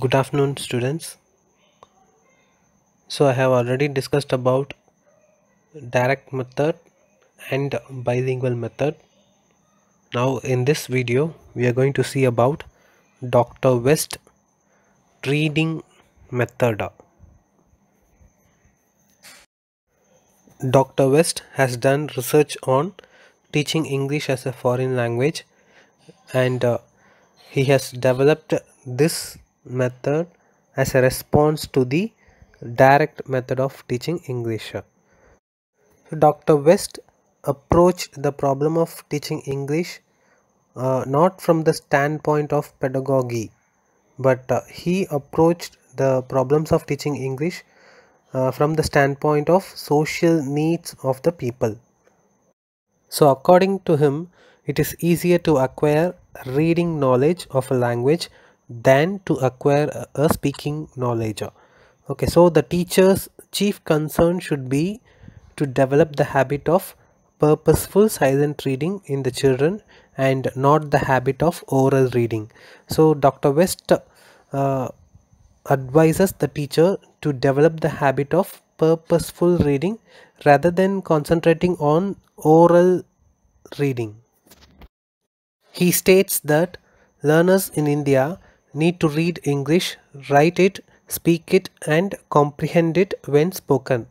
good afternoon students so i have already discussed about direct method and bilingual method now in this video we are going to see about dr west reading method dr west has done research on teaching english as a foreign language and uh, he has developed this method as a response to the direct method of teaching English. So Dr. West approached the problem of teaching English uh, not from the standpoint of pedagogy but uh, he approached the problems of teaching English uh, from the standpoint of social needs of the people. So according to him, it is easier to acquire reading knowledge of a language than to acquire a speaking knowledge okay so the teacher's chief concern should be to develop the habit of purposeful silent reading in the children and not the habit of oral reading so dr west uh, advises the teacher to develop the habit of purposeful reading rather than concentrating on oral reading he states that learners in india need to read English, write it, speak it and comprehend it when spoken.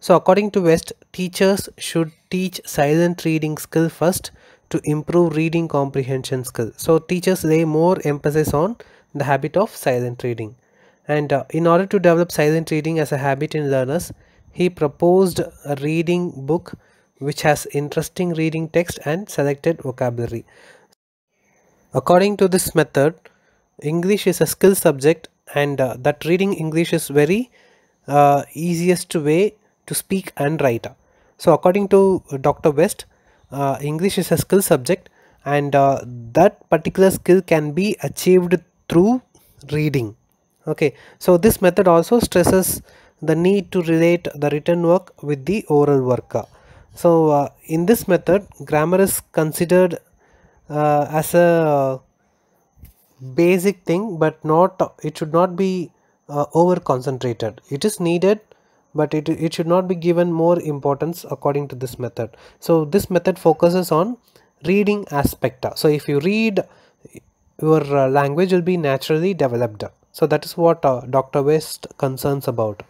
So according to West, teachers should teach silent reading skill first to improve reading comprehension skill. So teachers lay more emphasis on the habit of silent reading. And uh, in order to develop silent reading as a habit in learners, he proposed a reading book which has interesting reading text and selected vocabulary. According to this method, English is a skill subject and uh, that reading English is very uh, easiest way to speak and write. So according to Dr. West, uh, English is a skill subject and uh, that particular skill can be achieved through reading. Okay, so this method also stresses the need to relate the written work with the oral work. So uh, in this method, grammar is considered uh, as a basic thing but not it should not be uh, over concentrated it is needed but it, it should not be given more importance according to this method so this method focuses on reading aspecta so if you read your uh, language will be naturally developed so that is what uh, dr west concerns about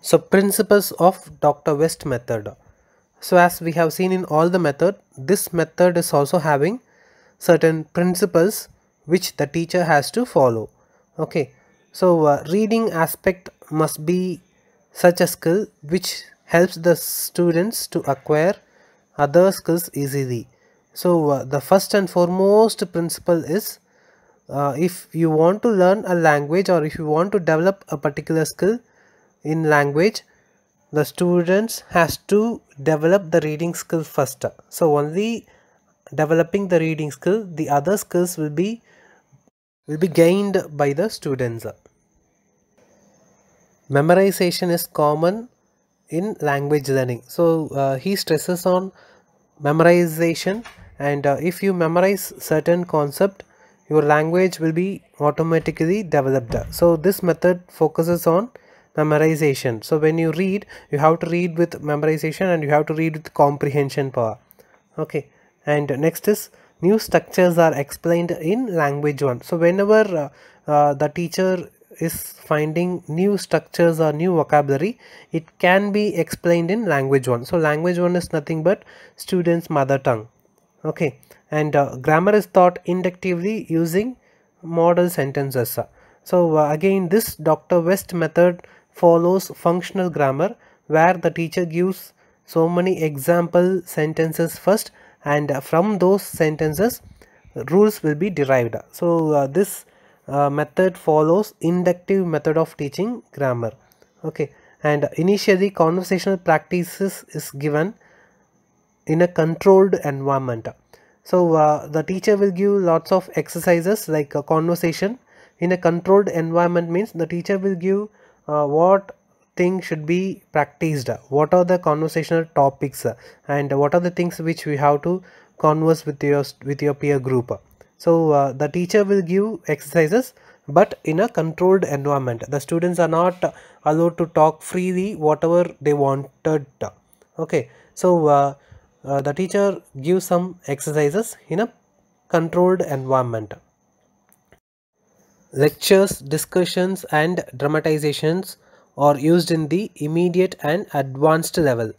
so principles of dr west method so as we have seen in all the method this method is also having certain principles which the teacher has to follow okay so uh, reading aspect must be such a skill which helps the students to acquire other skills easily so uh, the first and foremost principle is uh, if you want to learn a language or if you want to develop a particular skill in language the students has to develop the reading skill first so only developing the reading skill the other skills will be will be gained by the students memorization is common in language learning so uh, he stresses on memorization and uh, if you memorize certain concept your language will be automatically developed so this method focuses on memorization so when you read you have to read with memorization and you have to read with comprehension power okay and next is new structures are explained in language 1 so whenever uh, uh, the teacher is finding new structures or new vocabulary it can be explained in language 1 so language 1 is nothing but students mother tongue okay and uh, grammar is taught inductively using model sentences so uh, again this dr west method follows functional grammar where the teacher gives so many example sentences first and uh, from those sentences rules will be derived so uh, this uh, method follows inductive method of teaching grammar okay and initially conversational practices is given in a controlled environment so uh, the teacher will give lots of exercises like a conversation in a controlled environment means the teacher will give uh, what thing should be practiced what are the conversational topics uh, and what are the things which we have to converse with your with your peer group so uh, the teacher will give exercises but in a controlled environment the students are not allowed to talk freely whatever they wanted okay so uh, uh, the teacher gives some exercises in a controlled environment lectures discussions and dramatizations or used in the immediate and advanced level.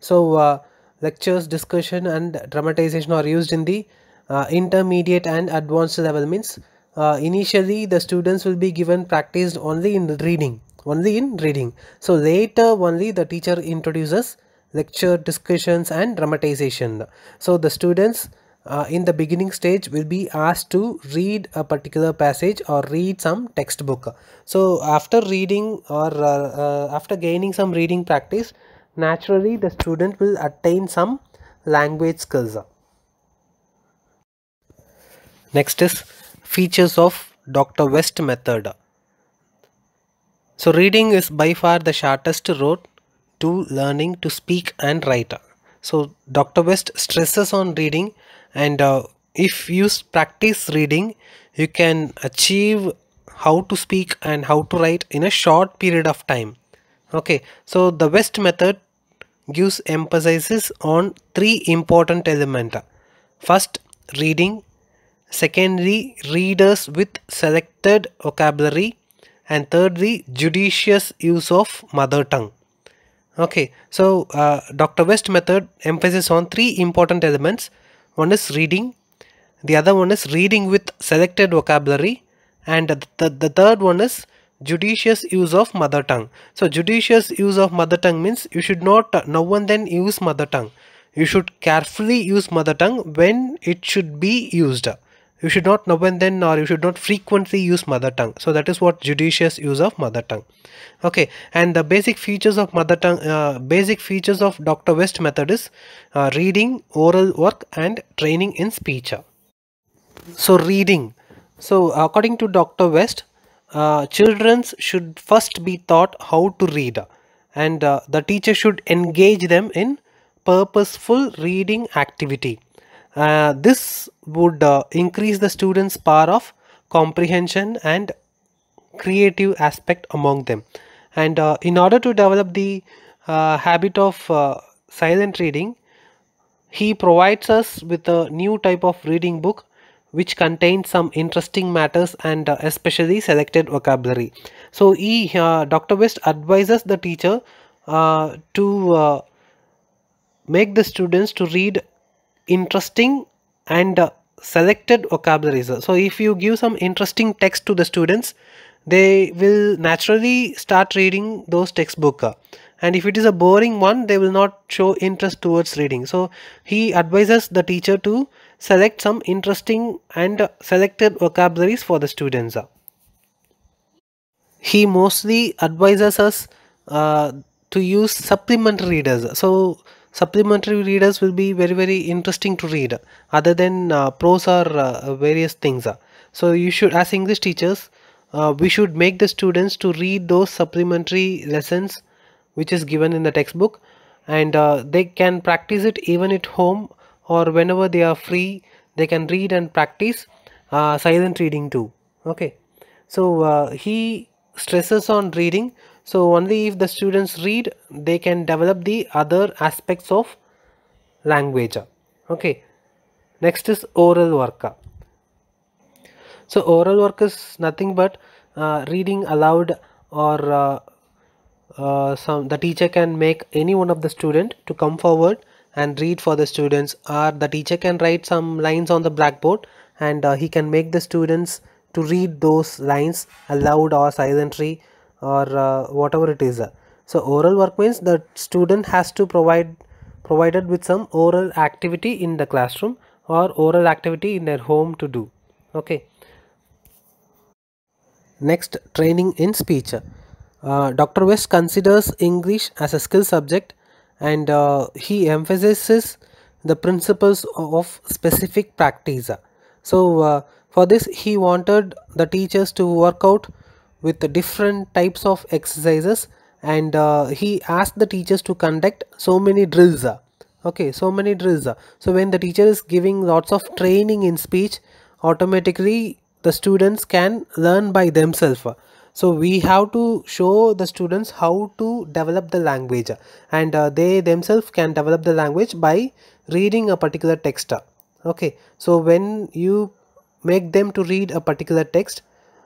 So uh, lectures, discussion and dramatization are used in the uh, intermediate and advanced level means uh, initially the students will be given practice only in reading only in reading so later only the teacher introduces lecture discussions and dramatization so the students uh, in the beginning stage will be asked to read a particular passage or read some textbook. So after reading or uh, uh after gaining some reading practice, naturally the student will attain some language skills. Next is features of Dr. West method. So reading is by far the shortest road to learning to speak and write. So Dr. West stresses on reading and uh, if you practice reading you can achieve how to speak and how to write in a short period of time okay so the best method gives emphasis on three important elements first reading secondly readers with selected vocabulary and thirdly judicious use of mother tongue okay so uh, dr west method emphasizes on three important elements one is reading, the other one is reading with selected vocabulary, and the, the third one is judicious use of mother tongue. So judicious use of mother tongue means you should not uh, now and then use mother tongue. You should carefully use mother tongue when it should be used you should not now and then or you should not frequently use mother tongue so that is what judicious use of mother tongue okay and the basic features of mother tongue uh, basic features of dr west method is uh, reading oral work and training in speech so reading so according to dr west uh, children should first be taught how to read and uh, the teacher should engage them in purposeful reading activity uh, this would uh, increase the students power of comprehension and creative aspect among them and uh, in order to develop the uh, habit of uh, silent reading he provides us with a new type of reading book which contains some interesting matters and uh, especially selected vocabulary so he dr west advises the teacher to make the students to read interesting and uh, selected vocabularies. So if you give some interesting text to the students, they will naturally start reading those textbook. And if it is a boring one, they will not show interest towards reading. So he advises the teacher to select some interesting and uh, selected vocabularies for the students. He mostly advises us uh, to use supplement readers. So supplementary readers will be very very interesting to read other than uh, prose or uh, various things so you should as english teachers uh, we should make the students to read those supplementary lessons which is given in the textbook and uh, they can practice it even at home or whenever they are free they can read and practice uh, silent reading too okay so he stresses on reading so only if the students read, they can develop the other aspects of language. Okay. Next is oral work. So oral work is nothing but uh, reading aloud or uh, uh, some the teacher can make any one of the student to come forward and read for the students or the teacher can write some lines on the blackboard and uh, he can make the students to read those lines aloud or silently or uh, whatever it is. Uh. So oral work means the student has to provide provided with some oral activity in the classroom or oral activity in their home to do. Okay. Next, training in speech. Uh, Dr. West considers English as a skill subject and uh, he emphasizes the principles of specific practice. So, uh, for this he wanted the teachers to work out with different types of exercises and uh, he asked the teachers to conduct so many drills okay so many drills so when the teacher is giving lots of training in speech automatically the students can learn by themselves so we have to show the students how to develop the language and uh, they themselves can develop the language by reading a particular text okay so when you make them to read a particular text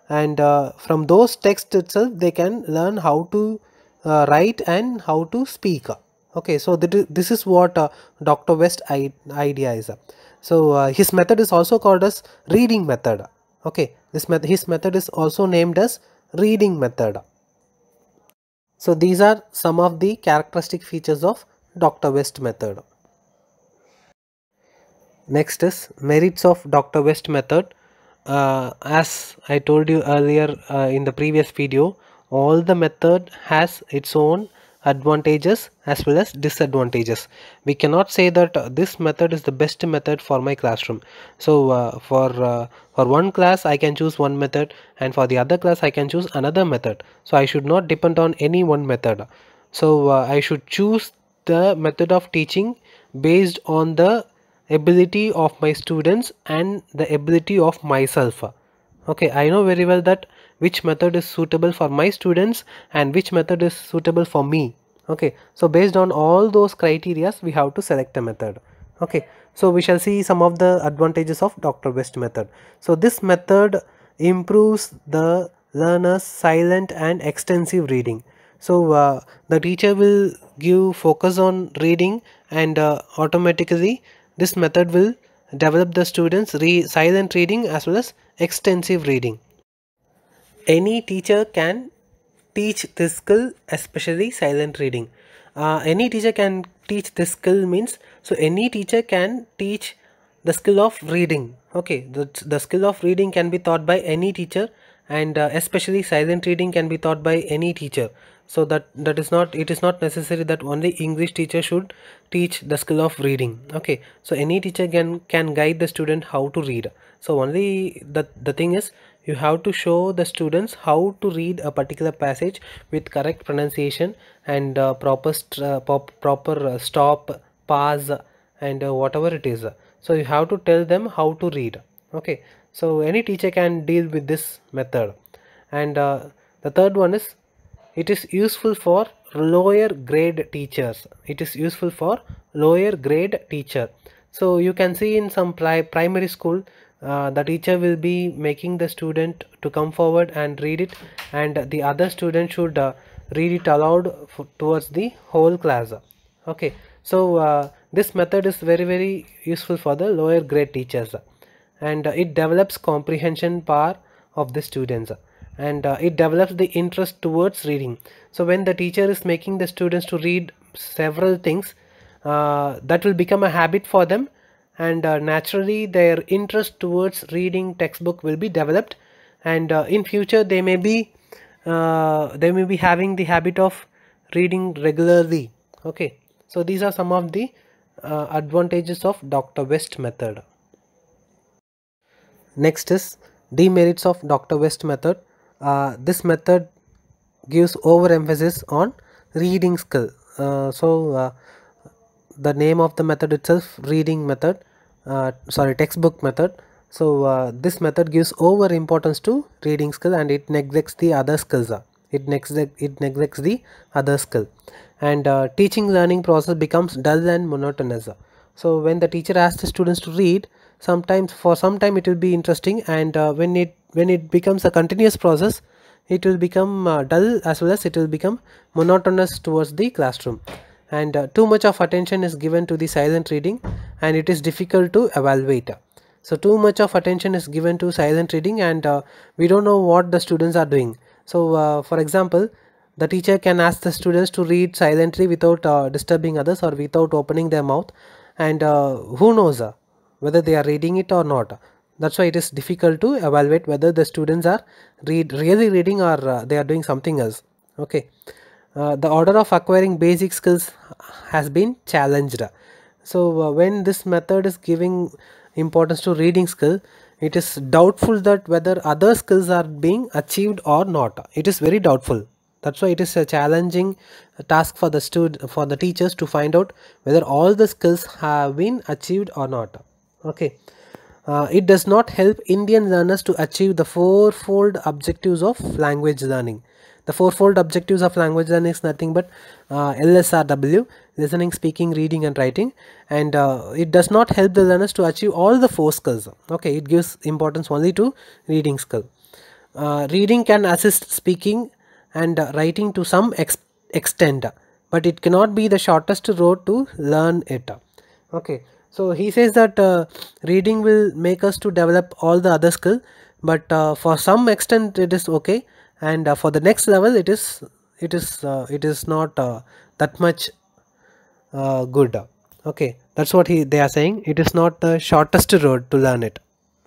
and uh, from those texts itself they can learn how to uh, write and how to speak okay so this is what uh, dr west idea is so uh, his method is also called as reading method okay this his method is also named as reading method so these are some of the characteristic features of dr west method next is merits of dr west method uh, as I told you earlier uh, in the previous video all the method has its own advantages as well as disadvantages we cannot say that this method is the best method for my classroom so uh, for uh, for one class I can choose one method and for the other class I can choose another method so I should not depend on any one method so uh, I should choose the method of teaching based on the ability of my students and the ability of myself okay i know very well that which method is suitable for my students and which method is suitable for me okay so based on all those criterias we have to select a method okay so we shall see some of the advantages of dr west method so this method improves the learner's silent and extensive reading so uh, the teacher will give focus on reading and uh, automatically this method will develop the students re silent reading as well as extensive reading. Any teacher can teach this skill especially silent reading. Uh, any teacher can teach this skill means so any teacher can teach the skill of reading okay the, the skill of reading can be taught by any teacher and uh, especially silent reading can be taught by any teacher so that that is not it is not necessary that only english teacher should teach the skill of reading okay so any teacher can can guide the student how to read so only the the thing is you have to show the students how to read a particular passage with correct pronunciation and uh, proper uh, pop, proper uh, stop pause and uh, whatever it is so you have to tell them how to read okay so any teacher can deal with this method and uh, the third one is it is useful for lower grade teachers it is useful for lower grade teacher so you can see in some pri primary school uh, the teacher will be making the student to come forward and read it and the other student should uh, read it aloud towards the whole class okay so uh, this method is very very useful for the lower grade teachers and it develops comprehension power of the students and uh, it develops the interest towards reading so when the teacher is making the students to read several things uh, that will become a habit for them and uh, naturally their interest towards reading textbook will be developed and uh, in future they may be uh, they may be having the habit of reading regularly okay so these are some of the uh, advantages of dr west method next is demerits of dr west method uh, this method gives overemphasis on reading skill uh, so uh, the name of the method itself reading method uh, sorry textbook method so uh, this method gives over importance to reading skill and it neglects the other skills uh, it neglects it neglects the other skill and teaching learning process becomes dull and monotonous so when the teacher asks the students to read sometimes for some time it will be interesting and uh, when it when it becomes a continuous process it will become uh, dull as well as it will become monotonous towards the classroom and uh, too much of attention is given to the silent reading and it is difficult to evaluate so too much of attention is given to silent reading and uh, we don't know what the students are doing so uh, for example the teacher can ask the students to read silently without uh, disturbing others or without opening their mouth and who knows whether they are reading it or not that's why it is difficult to evaluate whether the students are read really reading or uh, they are doing something else okay uh, the order of acquiring basic skills has been challenged so uh, when this method is giving importance to reading skill it is doubtful that whether other skills are being achieved or not it is very doubtful that's why it is a challenging task for the stud for the teachers to find out whether all the skills have been achieved or not okay uh, it does not help Indian learners to achieve the fourfold objectives of language learning. The fourfold objectives of language learning is nothing but uh, LSRW, listening, speaking, reading and writing. And uh, it does not help the learners to achieve all the four skills. Okay, it gives importance only to reading skill. Uh, reading can assist speaking and uh, writing to some ex extent, but it cannot be the shortest road to learn it. Okay, so he says that uh, reading will make us to develop all the other skill but uh, for some extent it is okay and uh, for the next level it is it is uh, it is not uh, that much uh, good okay that's what he they are saying it is not the shortest road to learn it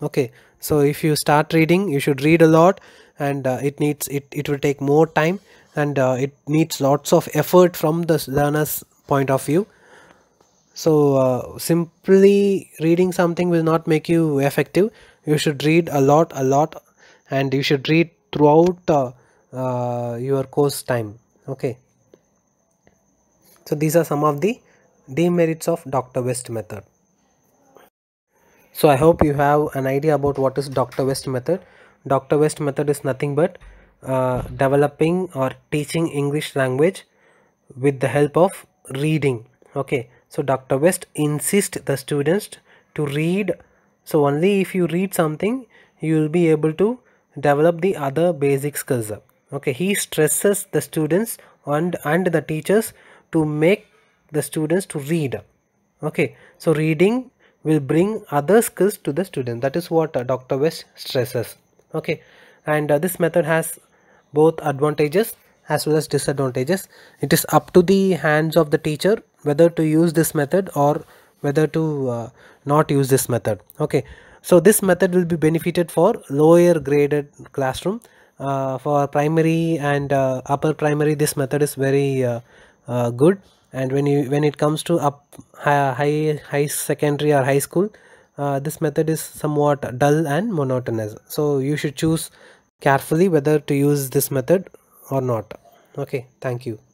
okay so if you start reading you should read a lot and it needs it it will take more time and it needs lots of effort from the learner's point of view so uh, simply reading something will not make you effective. You should read a lot, a lot, and you should read throughout uh, uh, your course time. Okay. So these are some of the demerits of Dr. West method. So I hope you have an idea about what is Dr. West method. Dr. West method is nothing but uh, developing or teaching English language with the help of reading okay so Dr. West insists the students to read. So only if you read something, you will be able to develop the other basic skills. Okay, he stresses the students and, and the teachers to make the students to read. Okay, so reading will bring other skills to the student. That is what uh, Dr. West stresses. Okay, and uh, this method has both advantages as well as disadvantages. It is up to the hands of the teacher whether to use this method or whether to uh, not use this method. Okay, so this method will be benefited for lower graded classroom. Uh, for primary and uh, upper primary, this method is very uh, uh, good. And when you when it comes to up high high secondary or high school, uh, this method is somewhat dull and monotonous. So you should choose carefully whether to use this method or not okay thank you